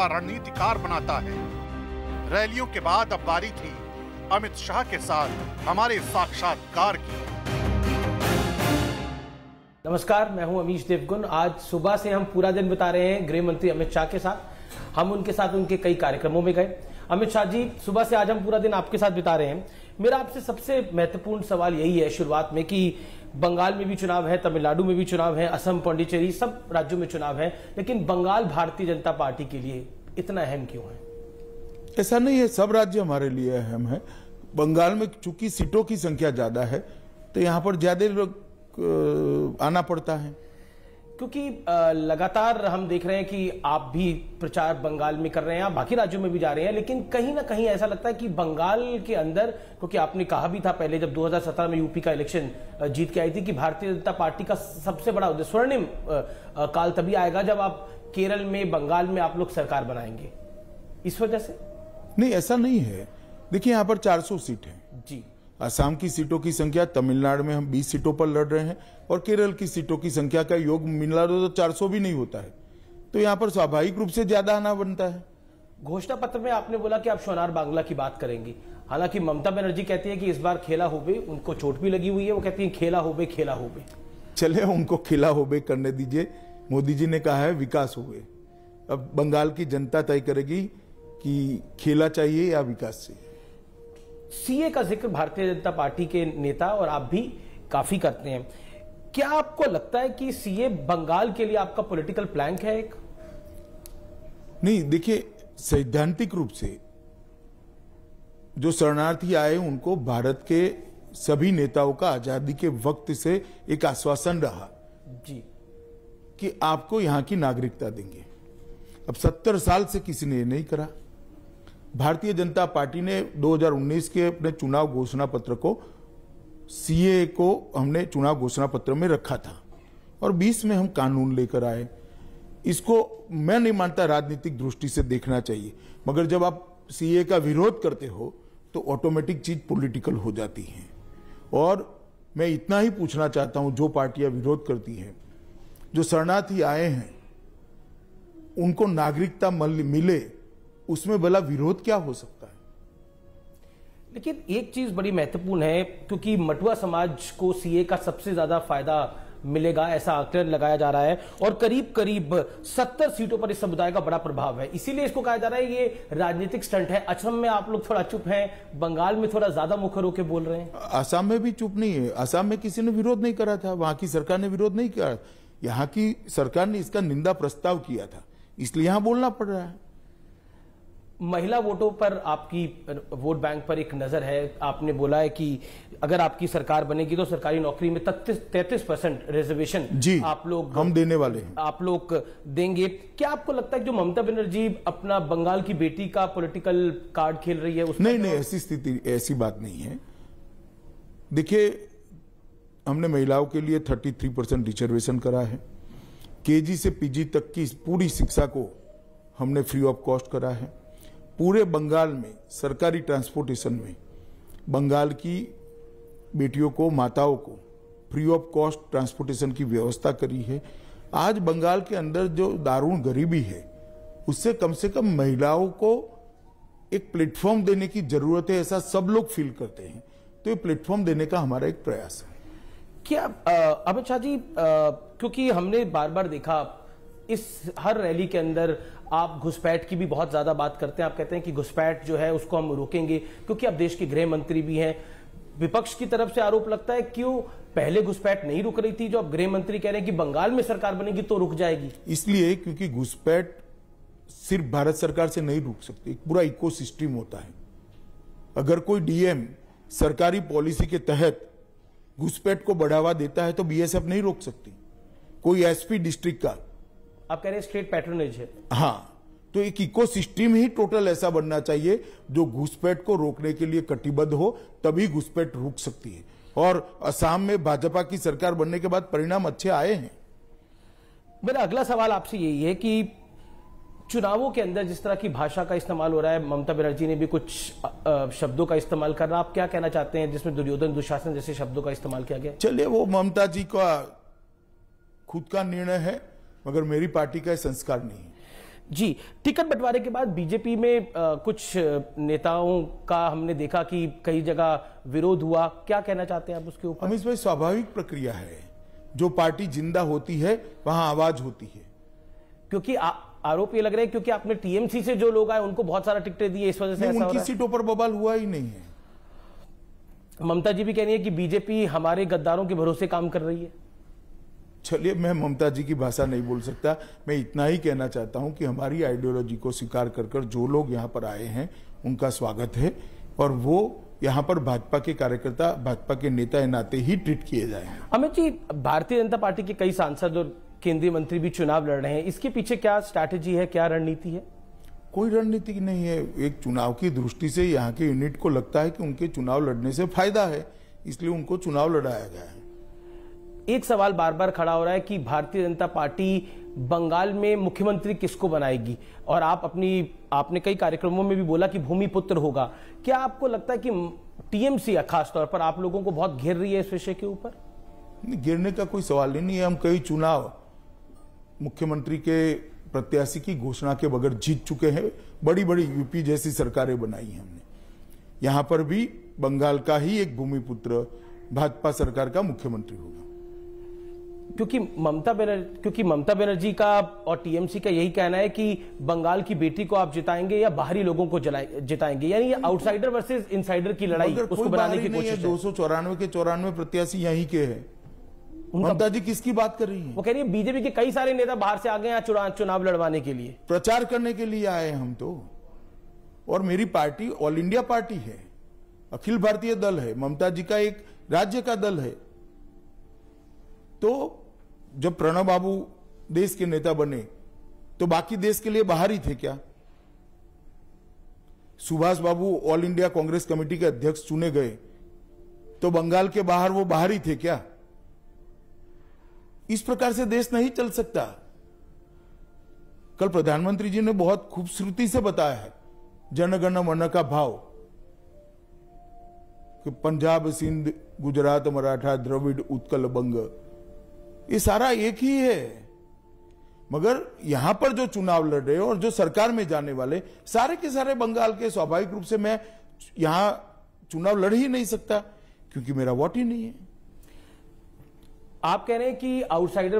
का रणनीतिकार बनाता है रैलियों के बाद अब बारी थी अमित शाह के साथ हमारे साक्षात्कार की नमस्कार मैं हूं अमीश देवगुन आज सुबह से हम पूरा दिन बिता रहे हैं गृह मंत्री अमित शाह के साथ हम उनके साथ उनके कई कार्यक्रमों में गए अमित शाह जी सुबह से आज हम पूरा दिन आपके साथ बिता रहे हैं मेरा आपसे सबसे महत्वपूर्ण सवाल यही है शुरुआत में कि बंगाल में भी चुनाव है तमिलनाडु में भी चुनाव है असम पांडिचेरी सब राज्यों में चुनाव है लेकिन बंगाल भारतीय जनता पार्टी के लिए इतना अहम क्यों है ऐसा नहीं है सब राज्य हमारे लिए अहम है बंगाल में चूंकि सीटों की संख्या ज़्यादा है तो यहाँ पर ज़्यादा लोग आना पड़ता है क्योंकि लगातार हम देख रहे हैं कि आप भी प्रचार बंगाल में कर रहे हैं आप बाकी राज्यों में भी जा रहे हैं लेकिन कहीं ना कहीं ऐसा लगता है कि बंगाल के अंदर क्योंकि आपने कहा भी था पहले जब 2017 में यूपी का इलेक्शन जीत के आई थी कि भारतीय जनता पार्टी का सबसे बड़ा उद्देश्य स्वर्णिम काल तभी आएगा जब आप केरल में बंगाल में आप लोग सरकार बनाएंगे इस वजह से नहीं ऐसा नहीं है देखिए यहाँ पर चार सीट है जी असम की सीटों की संख्या तमिलनाडु में हम 20 सीटों पर लड़ रहे हैं और केरल की सीटों की संख्या का योग मिला तो 400 भी नहीं होता है तो यहाँ पर स्वाभाविक रूप से ज्यादा आना बनता है घोषणा पत्र में आपने बोला कि आप सोनार बांग्ला की बात करेंगे हालांकि ममता बनर्जी कहती है कि इस बार खेला हो उनको चोट भी लगी हुई है वो कहती है खेला हो खेला हो चले उनको खेला हो करने दीजिए मोदी जी ने कहा है विकास हो अब बंगाल की जनता तय करेगी कि खेला चाहिए या विकास चाहिए सीए का जिक्र भारतीय जनता पार्टी के नेता और आप भी काफी करते हैं क्या आपको लगता है कि सीए बंगाल के लिए आपका पॉलिटिकल प्लैंक है एक नहीं देखिए सैद्धांतिक रूप से जो शरणार्थी आए उनको भारत के सभी नेताओं का आजादी के वक्त से एक आश्वासन रहा जी कि आपको यहां की नागरिकता देंगे अब सत्तर साल से किसी ने नहीं करा भारतीय जनता पार्टी ने 2019 के अपने चुनाव घोषणा पत्र को सीए को हमने चुनाव घोषणा पत्र में रखा था और 20 में हम कानून लेकर आए इसको मैं नहीं मानता राजनीतिक दृष्टि से देखना चाहिए मगर जब आप सीए का विरोध करते हो तो ऑटोमेटिक चीज पॉलिटिकल हो जाती है और मैं इतना ही पूछना चाहता हूं जो पार्टियां विरोध करती हैं जो शरणार्थी आए हैं उनको नागरिकता मिले उसमें भला विरोध क्या हो सकता है लेकिन एक चीज बड़ी महत्वपूर्ण है क्योंकि मटुआ समाज को सीए का सबसे ज्यादा फायदा मिलेगा ऐसा आकलन लगाया जा रहा है और करीब करीब सत्तर सीटों पर इस समुदाय का बड़ा प्रभाव है इसीलिए इसको कहा जा रहा है ये राजनीतिक स्टंट है असम में आप लोग थोड़ा चुप हैं बंगाल में थोड़ा ज्यादा मुखर होकर बोल रहे हैं असम में भी चुप नहीं है असम में किसी ने विरोध नहीं करा था वहां की सरकार ने विरोध नहीं किया यहाँ की सरकार ने इसका निंदा प्रस्ताव किया था इसलिए यहाँ बोलना पड़ रहा है महिला वोटों पर आपकी वोट बैंक पर एक नज़र है आपने बोला है कि अगर आपकी सरकार बनेगी तो सरकारी नौकरी में तैतीस परसेंट रिजर्वेशन जी आप लोग हम देने वाले हैं आप लोग देंगे क्या आपको लगता है जो ममता बनर्जी अपना बंगाल की बेटी का पॉलिटिकल कार्ड खेल रही है उसमें नहीं नहीं ऐसी स्थिति ऐसी बात नहीं है देखिये हमने महिलाओं के लिए थर्टी थ्री परसेंट रिजर्वेशन करा है केजी से पीजी तक की पूरी शिक्षा को हमने फ्री ऑफ कॉस्ट करा है पूरे बंगाल में सरकारी ट्रांसपोर्टेशन में बंगाल की बेटियों को माताओं को फ्री ऑफ कॉस्ट ट्रांसपोर्टेशन की व्यवस्था करी है आज बंगाल के अंदर जो दारुण गरीबी है उससे कम से कम महिलाओं को एक प्लेटफॉर्म देने की जरूरत है ऐसा सब लोग फील करते हैं तो ये प्लेटफॉर्म देने का हमारा एक प्रयास है क्या अमित शाह जी आ, क्योंकि हमने बार बार देखा इस हर रैली के अंदर आप घुसपैठ की भी बहुत ज़्यादा बात करते हैं आप कहते हैं कि घुसपैठ जो है उसको हम रोकेंगे क्योंकि आप देश के गृह मंत्री भी हैं विपक्ष की तरफ से आरोप लगता है क्यों पहले घुसपैठ नहीं रुक रही थी जो आप गृह मंत्री कह रहे हैं कि बंगाल में सरकार बनेगी तो रुक जाएगी इसलिए क्योंकि घुसपैठ सिर्फ भारत सरकार से नहीं रुक सकती एक पूरा इको होता है अगर कोई डीएम सरकारी पॉलिसी के तहत घुसपैठ को बढ़ावा देता है तो बीएसएफ नहीं रोक सकती कोई एसपी डिस्ट्रिक्ट का आप कह रहे हैं स्टेट पैटर्नेज है हाँ तो एक इकोसिस्टम ही टोटल ऐसा बनना चाहिए जो घुसपैठ को रोकने के लिए कटिबद्ध हो तभी घुसपैठ रुक सकती है और असम में भाजपा की सरकार बनने के बाद परिणाम अच्छे आए हैं मेरा अगला सवाल आपसे यही है कि चुनावों के अंदर जिस तरह की भाषा का इस्तेमाल हो रहा है ममता बनर्जी ने भी कुछ शब्दों का इस्तेमाल करना आप क्या कहना चाहते हैं जिसमें दुर्योधन दुशासन जैसे शब्दों का इस्तेमाल किया गया चलिए वो ममता जी का खुद का निर्णय है मगर मेरी पार्टी का संस्कार नहीं है जी टिकट बंटवारे के बाद बीजेपी में आ, कुछ नेताओं का हमने देखा कि कई जगह विरोध हुआ क्या कहना चाहते हैं आप उसके ऊपर अमित भाई स्वाभाविक प्रक्रिया है जो पार्टी जिंदा होती है वहां आवाज होती है क्योंकि आ, आरोप ये लग रहा है क्योंकि आपने टीएमसी से जो लोग आए उनको बहुत सारा टिकटें दिए इस वजह से उनकी सीटों पर बबाल हुआ ही नहीं है ममता जी भी कह रही है कि बीजेपी हमारे गद्दारों के भरोसे काम कर रही है चलिए मैं ममता जी की भाषा नहीं बोल सकता मैं इतना ही कहना चाहता हूं कि हमारी आइडियोलॉजी को स्वीकार कर कर जो लोग यहाँ पर आए हैं उनका स्वागत है और वो यहाँ पर भाजपा के कार्यकर्ता भाजपा के नेता नाते ही ट्रीट किए जाए अमित जी भारतीय जनता पार्टी के कई सांसद और केंद्रीय मंत्री भी चुनाव लड़ रहे हैं इसके पीछे क्या स्ट्रैटेजी है क्या रणनीति है कोई रणनीति नहीं है एक चुनाव की दृष्टि से यहाँ के यूनिट को लगता है कि उनके चुनाव लड़ने से फायदा है इसलिए उनको चुनाव लड़ाया गया है एक सवाल बार बार खड़ा हो रहा है कि भारतीय जनता पार्टी बंगाल में मुख्यमंत्री किसको बनाएगी और आप अपनी आपने कई कार्यक्रमों में भी बोला कि भूमिपुत्र होगा क्या आपको लगता है कि टीएमसी खासतौर पर आप लोगों को बहुत घेर रही है इस विषय के ऊपर घेरने का कोई सवाल ही नहीं है हम कई चुनाव मुख्यमंत्री के प्रत्याशी की घोषणा के बगैर जीत चुके हैं बड़ी बड़ी यूपी जैसी सरकारें बनाई हैं हमने यहां पर भी बंगाल का ही एक भूमिपुत्र भाजपा सरकार का मुख्यमंत्री होगा क्योंकि ममता बनर्जी क्योंकि ममता बनर्जी का और टीएमसी का यही कहना है कि बंगाल की बेटी को आप जिताएंगे या बाहरी लोगों को जिताएंगे यानी ये आउटसाइडर वर्सेस इनसाइडर की लड़ाई उसको बनाने की कोशिश दो सौ चौरानवे के चौरानवे प्रत्याशी यही के हैं ममता जी किसकी बात कर रही है वो कह रही है बीजेपी के कई सारे नेता बाहर से आ गए चुनाव लड़वाने के लिए प्रचार करने के लिए आए हम तो और मेरी पार्टी ऑल इंडिया पार्टी है अखिल भारतीय दल है ममता जी का एक राज्य का दल है तो जब प्रणब बाबू देश के नेता बने तो बाकी देश के लिए बाहर ही थे क्या Subhash Babu All India Congress Committee के अध्यक्ष चुने गए तो बंगाल के बाहर वो बाहर ही थे क्या इस प्रकार से देश नहीं चल सकता कल प्रधानमंत्री जी ने बहुत खूबसूरती से बताया है जनगण मन का भाव कि पंजाब सिंध गुजरात मराठा द्रविड़ उत्कल बंग ये सारा एक ही है मगर यहां पर जो चुनाव लड़ रहे हो और जो सरकार में जाने वाले सारे के सारे बंगाल के स्वाभाविक रूप से मैं यहां चुनाव लड़ ही नहीं सकता क्योंकि मेरा वोट ही नहीं है आप कह रहे हैं कि आउटसाइडर